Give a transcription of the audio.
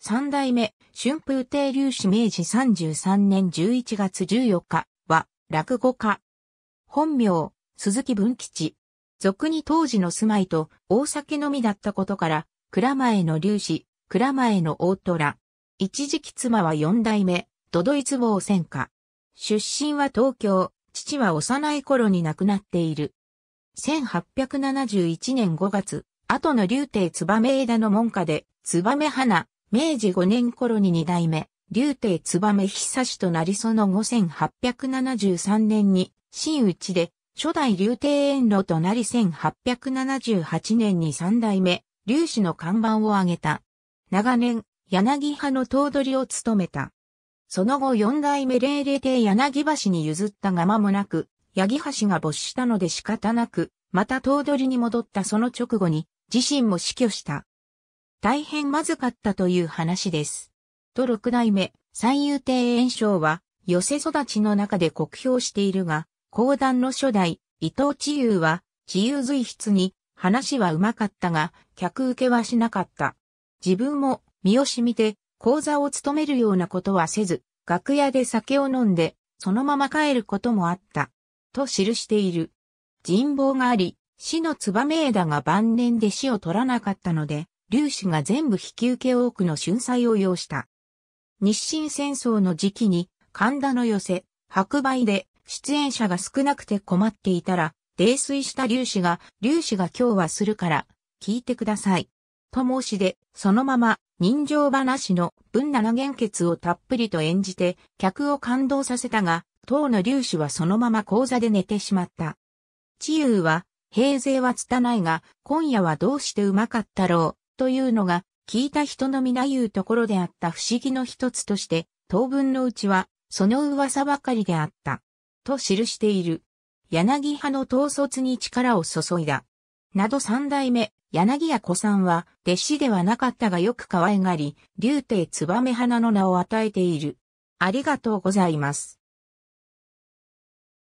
三代目、春風亭流氏明治33年11月14日は、落語家。本名、鈴木文吉。俗に当時の住まいと大酒のみだったことから、蔵前の流氏、蔵前の大虎。一時期妻は四代目、都ドイツ坊戦火。出身は東京、父は幼い頃に亡くなっている。1871年5月、後の竜亭燕枝の門下で、燕花、明治5年頃に二代目、竜帝燕久氏となりその後1873年に、新内で、初代竜帝遠路となり1878年に三代目、竜氏の看板を挙げた。長年、柳派の頭取を務めた。その後四代目霊霊帝柳橋に譲ったが間もなく、柳橋が没したので仕方なく、また頭取に戻ったその直後に、自身も死去した。大変まずかったという話です。と六代目、三遊亭炎章は、寄せ育ちの中で酷評しているが、講談の初代、伊藤智優は、智由随筆に、話はうまかったが、客受けはしなかった。自分も、身を染みて、講座を務めるようなことはせず、楽屋で酒を飲んで、そのまま帰ることもあった。と記している。人望があり、死の燕枝が晩年で死を取らなかったので、劉氏が全部引き受け多くの春菜を要した。日清戦争の時期に神田の寄せ、白梅で出演者が少なくて困っていたら、泥酔した劉氏が、劉氏が今日はするから、聞いてください。と申しで、そのまま、人情話の文七元傑をたっぷりと演じて、客を感動させたが、当の粒子はそのまま講座で寝てしまった。治癒は、平勢は拙いが、今夜はどうしてうまかったろう、というのが、聞いた人の皆言うところであった不思議の一つとして、当分のうちは、その噂ばかりであった。と記している。柳派の統率に力を注いだ。など三代目、柳や子さんは、弟子ではなかったがよく可愛がり、竜亭燕花の名を与えている。ありがとうございます。